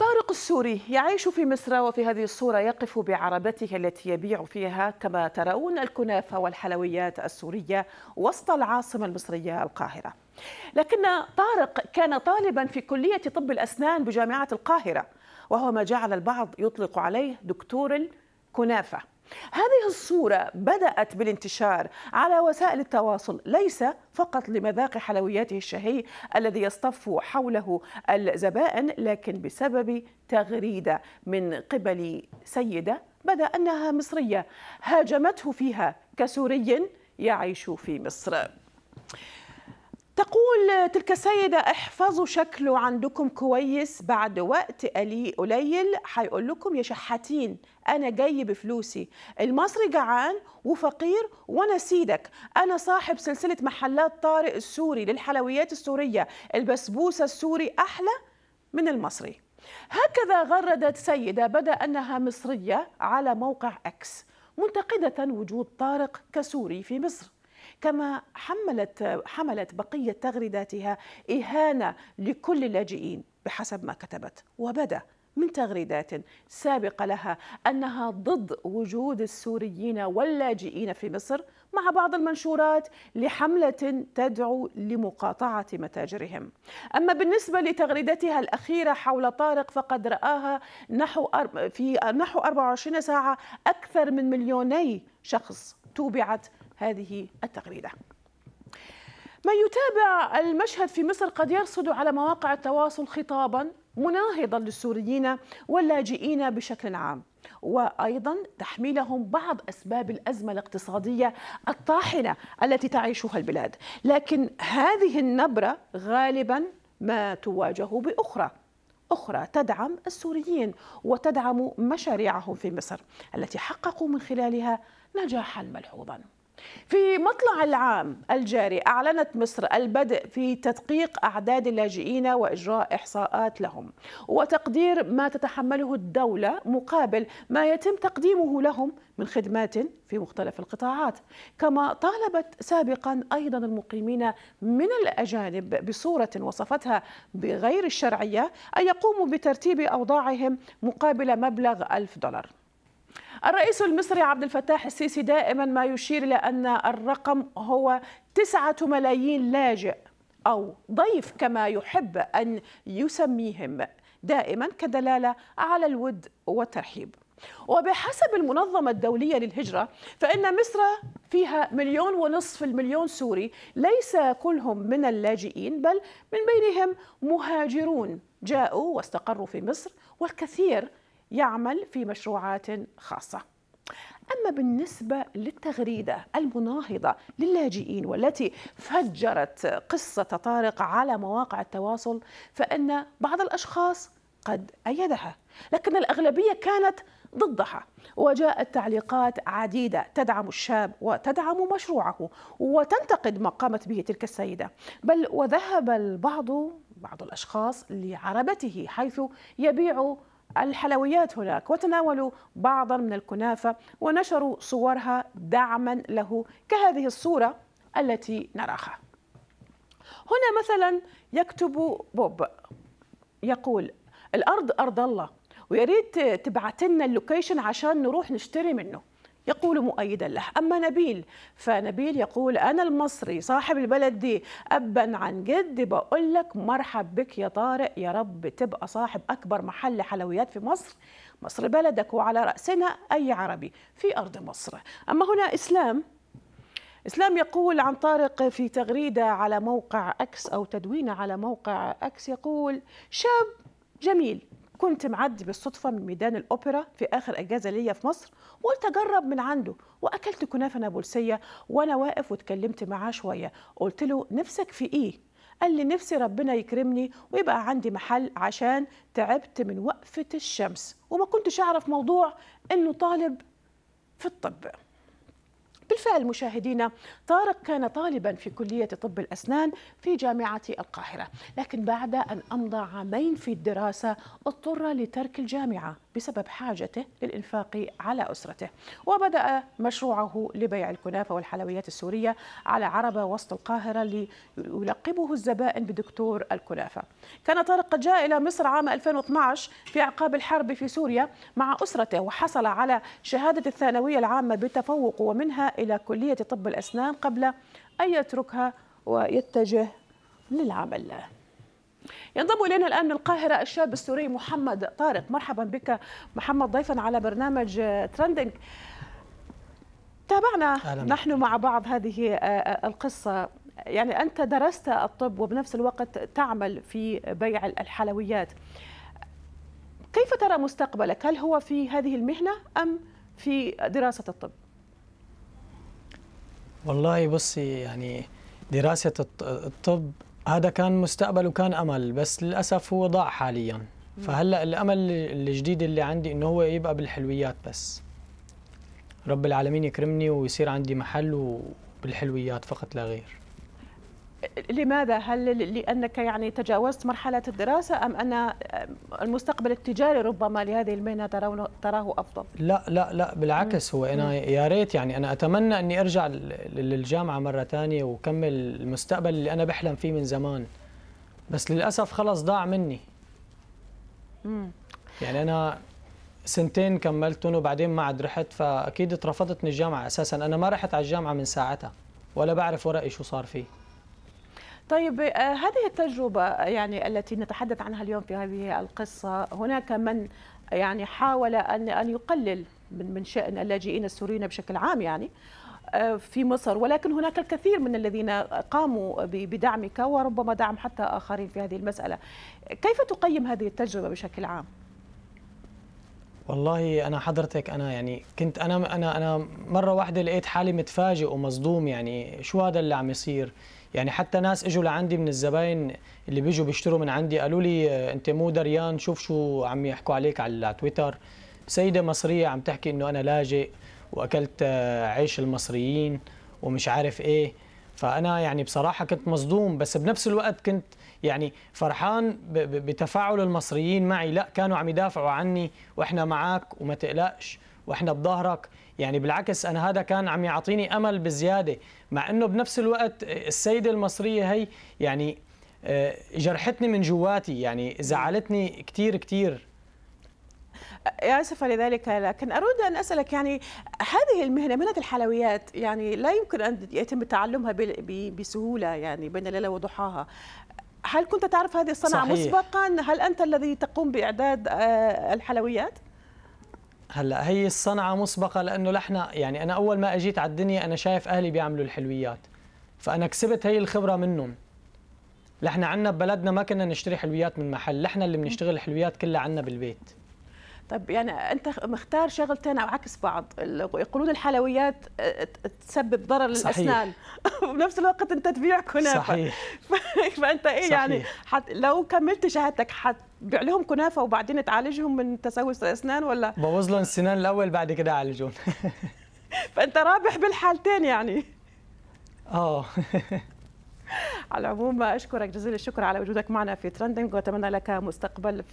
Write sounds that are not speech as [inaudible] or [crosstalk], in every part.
طارق السوري يعيش في مصر وفي هذه الصورة يقف بعربته التي يبيع فيها كما ترون الكنافة والحلويات السورية وسط العاصمة المصرية القاهرة لكن طارق كان طالبا في كلية طب الأسنان بجامعة القاهرة وهو ما جعل البعض يطلق عليه دكتور كنافه هذه الصورة بدأت بالانتشار على وسائل التواصل ليس فقط لمذاق حلوياته الشهي الذي يصطف حوله الزبائن لكن بسبب تغريدة من قبل سيدة بدا انها مصريه هاجمته فيها كسوري يعيش في مصر تقول تلك السيدة احفظوا شكله عندكم كويس بعد وقت قليل هيقول لكم يا شحاتين أنا جاي بفلوسي المصري جعان وفقير وأنا سيدك أنا صاحب سلسلة محلات طارق السوري للحلويات السورية البسبوسة السوري أحلى من المصري هكذا غردت سيدة بدا أنها مصرية على موقع أكس منتقدة وجود طارق كسوري في مصر كما حملت حملت بقيه تغريداتها اهانه لكل اللاجئين بحسب ما كتبت وبدا من تغريدات سابقه لها انها ضد وجود السوريين واللاجئين في مصر مع بعض المنشورات لحمله تدعو لمقاطعه متاجرهم. اما بالنسبه لتغريدتها الاخيره حول طارق فقد راها نحو في نحو 24 ساعه اكثر من مليوني شخص توبعت هذه التغريده من يتابع المشهد في مصر قد يرصد على مواقع التواصل خطابا مناهضا للسوريين واللاجئين بشكل عام وايضا تحميلهم بعض اسباب الازمه الاقتصاديه الطاحنه التي تعيشها البلاد، لكن هذه النبره غالبا ما تواجه باخرى أخرى تدعم السوريين وتدعم مشاريعهم في مصر التي حققوا من خلالها نجاحا ملحوظا في مطلع العام الجاري أعلنت مصر البدء في تدقيق أعداد اللاجئين وإجراء إحصاءات لهم وتقدير ما تتحمله الدولة مقابل ما يتم تقديمه لهم من خدمات في مختلف القطاعات كما طالبت سابقا أيضا المقيمين من الأجانب بصورة وصفتها بغير الشرعية أن يقوموا بترتيب أوضاعهم مقابل مبلغ ألف دولار الرئيس المصري عبد الفتاح السيسي دائما ما يشير إلى أن الرقم هو تسعة ملايين لاجئ أو ضيف كما يحب أن يسميهم دائما كدلالة على الود والترحيب وبحسب المنظمة الدولية للهجرة فإن مصر فيها مليون ونصف المليون سوري ليس كلهم من اللاجئين بل من بينهم مهاجرون جاءوا واستقروا في مصر والكثير يعمل في مشروعات خاصة أما بالنسبة للتغريدة المناهضة للاجئين والتي فجرت قصة طارق على مواقع التواصل فإن بعض الأشخاص قد أيدها لكن الأغلبية كانت ضدها وجاءت تعليقات عديدة تدعم الشاب وتدعم مشروعه وتنتقد ما قامت به تلك السيدة بل وذهب البعض بعض الأشخاص لعربته حيث يبيع الحلويات هناك وتناولوا بعضا من الكنافة ونشروا صورها دعما له كهذه الصورة التي نراها هنا مثلا يكتب بوب يقول الأرض أرض الله ويريد ريت تبعت لنا اللوكيشن عشان نروح نشتري منه يقول مؤيدا له أما نبيل فنبيل يقول أنا المصري صاحب البلد دي أبا عن جد بقول لك مرحب بك يا طارق يا رب تبقى صاحب أكبر محل حلويات في مصر مصر بلدك وعلى رأسنا أي عربي في أرض مصر أما هنا إسلام إسلام يقول عن طارق في تغريدة على موقع أكس أو تدوينة على موقع أكس يقول شاب جميل كنت معدي بالصدفه من ميدان الاوبرا في اخر اجازه ليا في مصر وقلت اجرب من عنده واكلت كنافه نابلسيه وانا واقف واتكلمت معاه شويه قلت له نفسك في ايه قال لي نفسي ربنا يكرمني ويبقى عندي محل عشان تعبت من وقفه الشمس وما كنتش اعرف موضوع انه طالب في الطب بالفعل مشاهدينا طارق كان طالبا في كلية طب الأسنان في جامعة القاهرة لكن بعد أن أمضى عامين في الدراسة اضطر لترك الجامعة بسبب حاجته للإنفاق على أسرته وبدأ مشروعه لبيع الكنافة والحلويات السورية على عربة وسط القاهرة ليلقبه الزبائن بدكتور الكنافة كان طارق قد جاء إلى مصر عام 2012 في أعقاب الحرب في سوريا مع أسرته وحصل على شهادة الثانوية العامة بتفوق ومنها إلى إلى كلية طب الأسنان قبل أن يتركها ويتجه للعمل ينضم الينا الان من القاهره الشاب السوري محمد طارق مرحبا بك محمد ضيفا على برنامج ترندنج تابعنا أهلا. نحن مع بعض هذه آه، القصه يعني انت درست الطب وبنفس الوقت تعمل في بيع الحلويات كيف ترى مستقبلك هل هو في هذه المهنه ام في دراسه الطب والله بصي يعني دراسة الطب هذا كان مستقبل وكان أمل بس للأسف هو ضاع حاليا فهلأ الأمل الجديد اللي عندي إنه هو يبقى بالحلويات بس رب العالمين يكرمني ويصير عندي محل وبالحلويات فقط لا غير لماذا؟ هل لأنك يعني تجاوزت مرحلة الدراسة أم أن المستقبل التجاري ربما لهذه المهنة تراه أفضل؟ لا لا لا بالعكس هو أنا يا ريت يعني أنا أتمنى أني أرجع للجامعة مرة ثانية وكمل المستقبل اللي أنا بحلم فيه من زمان بس للأسف خلص ضاع مني يعني أنا سنتين كملتهم وبعدين ما عاد رحت فأكيد اترفضتني الجامعة أساسا أنا ما رحت على الجامعة من ساعتها ولا بعرف ورقي شو صار فيه طيب آه، هذه التجربة آه، يعني التي نتحدث عنها اليوم في هذه القصة هناك من يعني حاول أن أن يقلل من من شأن اللاجئين السوريين بشكل عام يعني آه، في مصر ولكن هناك الكثير من الذين قاموا بدعمك وربما دعم حتى آخرين في هذه المسألة كيف تقيم هذه التجربة بشكل عام؟ والله انا حضرتك انا يعني كنت انا انا انا مره واحده لقيت حالي متفاجئ ومصدوم يعني شو هذا اللي عم يصير يعني حتى ناس اجوا لعندي من الزباين اللي بيجوا بيشتروا من عندي قالوا لي آه، انت مو دريان شوف شو عم يحكوا عليك على تويتر سيده مصريه عم تحكي انه انا لاجئ واكلت آه، عيش المصريين ومش عارف ايه فانا يعني بصراحه كنت مصدوم بس بنفس الوقت كنت يعني فرحان بتفاعل المصريين معي لا كانوا عم يدافعوا عني واحنا معك وما تقلقش واحنا بظهرك يعني بالعكس انا هذا كان عم يعطيني امل بزياده مع انه بنفس الوقت السيده المصريه هي يعني آه، جرحتني من جواتي يعني زعلتني كثير كثير يا آسفة لذلك لكن أريد أن أسألك يعني هذه المهنة مهنة الحلويات يعني لا يمكن أن يتم تعلمها بسهولة يعني بين ليلة وضحاها هل كنت تعرف هذه الصنعة صحيح. مسبقا هل أنت الذي تقوم بإعداد آه، الحلويات؟ هلا هي الصنعة مسبقة لأنه نحن يعني أنا أول ما أجيت على الدنيا أنا شايف أهلي بيعملوا الحلويات فأنا كسبت هي الخبرة منهم نحن عندنا ببلدنا ما كنا نشتري حلويات من محل نحن اللي بنشتغل الحلويات كلها عندنا بالبيت طيب يعني انت مختار شغلتين او عكس بعض يقولون الحلويات آه، تسبب ضرر للاسنان [laughs] وبنفس الوقت انت تبيع كنافه صحيح [laughs] فانت ايه يعني؟ صحيح. يعني حت لو كملت شهادتك حتبيع لهم كنافه وبعدين تعالجهم من تسوس الاسنان ولا بوظ لهم السنان الاول بعد كده اعالجهم [laughs] فانت رابح بالحالتين يعني اه على العموم اشكرك جزيل الشكر على وجودك معنا في ترندنج واتمنى لك مستقبل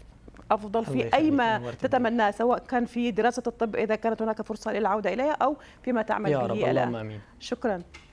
افضل في اي ما تتمناه سواء كان في دراسه الطب اذا كانت هناك فرصه للعوده اليها او فيما تعمل يا به رب الان شكرا